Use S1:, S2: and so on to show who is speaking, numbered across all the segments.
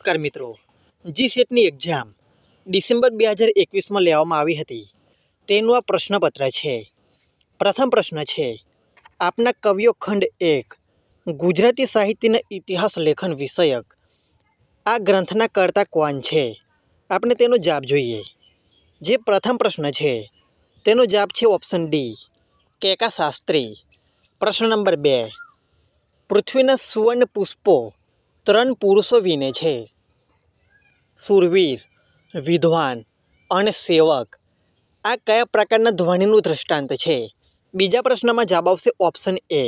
S1: નમસ્કાર મિત્રો જી સેટની એક્ઝામ ડિસેમ્બર બે હજાર એકવીસમાં લેવામાં આવી હતી તેનું આ પ્રશ્નપત્ર છે પ્રથમ પ્રશ્ન છે આપના કવિઓ ખંડ એક ગુજરાતી સાહિત્યના ઇતિહાસ લેખન વિષયક આ ગ્રંથના કર્તા કોણ છે આપણે તેનો જવાબ જોઈએ જે પ્રથમ પ્રશ્ન છે તેનો જવાબ છે ઓપ્શન ડી કેકા શાસ્ત્રી પ્રશ્ન નંબર બે પૃથ્વીના સુવર્ણ પુષ્પો ત્રણ પુરુષો વિને છે સુરવીર વિદ્વાન અને સેવક આ કયા પ્રકારના ધ્વનિનું દૃષ્ટાંત છે બીજા પ્રશ્નમાં જવાબ આવશે ઓપ્શન એ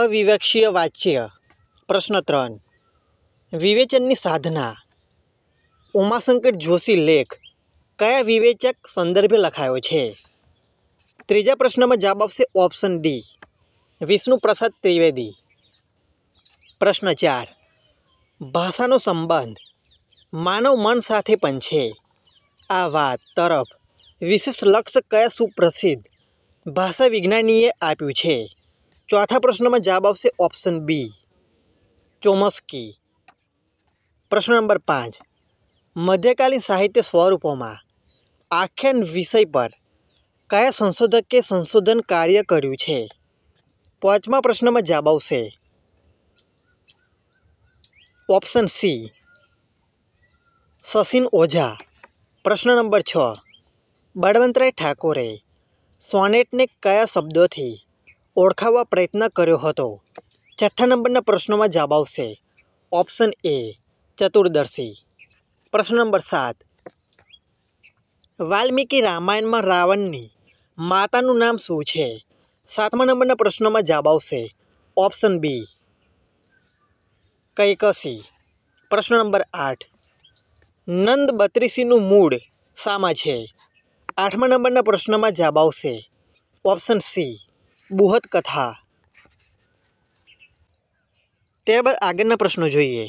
S1: અવિવક્ષીય વાચ્ય પ્રશ્ન ત્રણ વિવેચનની સાધના ઉમાશંકર જોશી લેખ કયા વિવેચક સંદર્ભે લખાયો છે ત્રીજા પ્રશ્નમાં જવાબ આવશે ઓપ્શન ડી વિષ્ણુ પ્રસાદ ત્રિવેદી પ્રશ્ન ચાર ભાષાનો સંબંધ માનવ મન સાથે પણ છે આ વાત તરફ વિશેષ લક્ષ્ય કયા સુપ્રસિદ્ધ ભાષા વિજ્ઞાનીએ આપ્યું છે ચોથા પ્રશ્નમાં જવાબ આવશે ઓપ્શન બી ચોમસ્કી પ્રશ્ન નંબર પાંચ મધ્યકાલીન સાહિત્ય સ્વરૂપોમાં આખ્યાન વિષય પર કયા સંશોધકે સંશોધન કાર્ય કર્યું છે પાંચમા પ્રશ્નમાં જવાબ આવશે ઓપ્શન સી સશિન ઓઝા પ્રશ્ન નંબર છ બળવંતરાય ઠાકોરે સોનેટને કયા શબ્દોથી ઓળખાવવા પ્રયત્ન કર્યો હતો છઠ્ઠા નંબરના પ્રશ્નોમાં જવાબ આવશે ઓપ્શન એ ચતુર્દર્શી પ્રશ્ન નંબર સાત વાલ્મીકી રામાયણમાં રાવણની માતાનું નામ શું છે સાતમા નંબરના પ્રશ્નોમાં જવાબ આવશે ઓપ્શન બી કૈકસી પ્રશ્ન નંબર આઠ નંદ બત્રીસીનું મૂળ શામાં છે આઠમા નંબરના પ્રશ્નમાં જવાબ આવશે ઓપ્શન સી બૃહદ કથા ત્યારબાદ આગળના પ્રશ્નો જોઈએ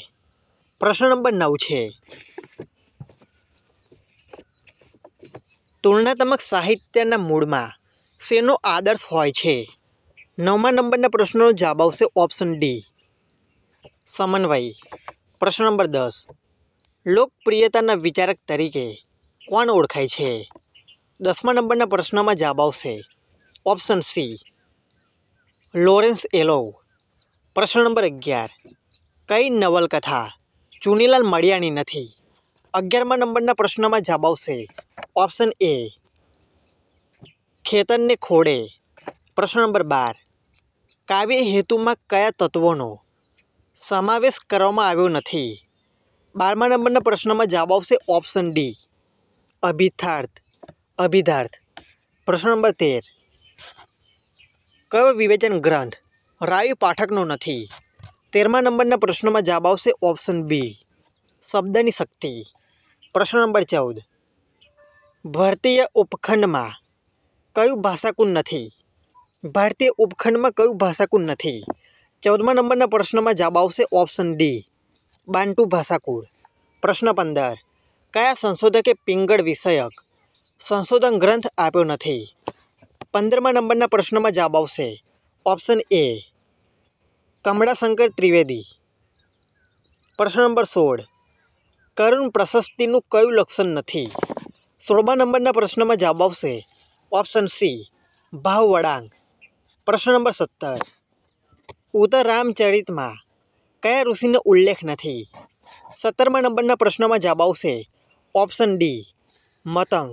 S1: પ્રશ્ન નંબર નવ છે તુલનાત્મક સાહિત્યના મૂળમાં શેનો આદર્શ હોય છે નવમા નંબરના પ્રશ્નનો જવાબ આવશે ઓપ્શન ડી સમન્વય પ્રશ્ન નંબર દસ લોકપ્રિયતાના વિચારક તરીકે કોણ ઓળખાય છે દસમા નંબરના પ્રશ્નમાં જવાબ આવશે ઓપ્શન સી લોરેન્સ એલોવ પ્રશ્ન નંબર અગિયાર કઈ નવલકથા ચુનીલાલ મળિયાણી નથી અગિયારમા નંબરના પ્રશ્નમાં જવાબ આવશે ઓપ્શન એ ખેતરને ખોડે પ્રશ્ન નંબર બાર કાવ્ય હેતુમાં કયા તત્વોનો સમાવેશ કરવામાં આવ્યો નથી બારમા નંબરના પ્રશ્નમાં જવાબ આવશે ઓપ્શન ડી અભિથાર્થ અભિધાર્થ પ્રશ્ન નંબર તેર કયો વિવેચન ગ્રંથ રાવી પાઠકનો નથી તેરમા નંબરના પ્રશ્નમાં જવાબ આવશે ઓપ્શન બી શબ્દની શક્તિ પ્રશ્ન નંબર ચૌદ ભારતીય ઉપખંડમાં કયું ભાષાકુન નથી ભારતીય ઉપખંડમાં કયું ભાષાકુન નથી ચૌદમા નંબરના પ્રશ્નમાં જવાબ આવશે ઓપ્શન ડી બાંટુ ભાષાકુળ પ્રશ્ન પંદર કયા સંશોધકે પિંગળ વિષયક સંશોધન ગ્રંથ આપ્યો નથી પંદરમા નંબરના પ્રશ્નમાં જવાબ આવશે ઓપ્શન એ કમળાશંકર ત્રિવેદી પ્રશ્ન નંબર સોળ કરુણ પ્રશસ્તિનું કયું લક્ષણ નથી સોળમા નંબરના પ્રશ્નમાં જવાબ આવશે ઓપ્શન સી ભાવ વળાંક પ્રશ્ન નંબર સત્તર ઉત્તર રામચરિતમાં કયા ઋષિનો ઉલ્લેખ નથી સત્તરમા નંબરના પ્રશ્નોમાં જવાબ આવશે ઓપ્શન ડી મતંગ